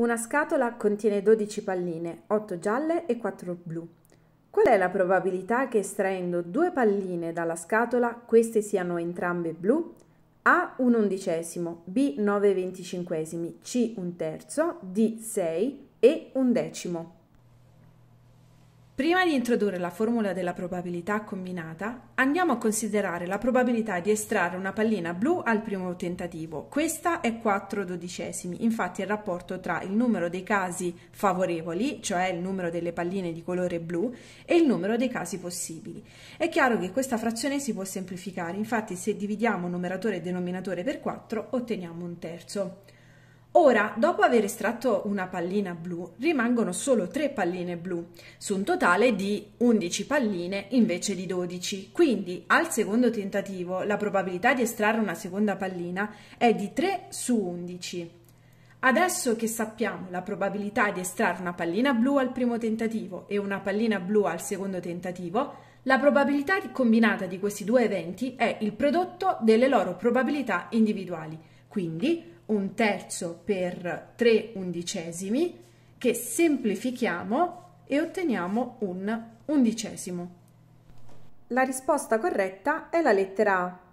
Una scatola contiene 12 palline, 8 gialle e 4 blu. Qual è la probabilità che estraendo due palline dalla scatola queste siano entrambe blu? A un undicesimo, B 9 venticinquesimi, C un terzo, D 6 e un decimo. Prima di introdurre la formula della probabilità combinata, andiamo a considerare la probabilità di estrarre una pallina blu al primo tentativo. Questa è 4 dodicesimi, infatti il rapporto tra il numero dei casi favorevoli, cioè il numero delle palline di colore blu, e il numero dei casi possibili. È chiaro che questa frazione si può semplificare, infatti se dividiamo numeratore e denominatore per 4 otteniamo un terzo. Ora, dopo aver estratto una pallina blu, rimangono solo 3 palline blu, su un totale di 11 palline invece di 12. Quindi, al secondo tentativo, la probabilità di estrarre una seconda pallina è di 3 su 11. Adesso che sappiamo la probabilità di estrarre una pallina blu al primo tentativo e una pallina blu al secondo tentativo, la probabilità combinata di questi due eventi è il prodotto delle loro probabilità individuali quindi un terzo per tre undicesimi che semplifichiamo e otteniamo un undicesimo. La risposta corretta è la lettera A.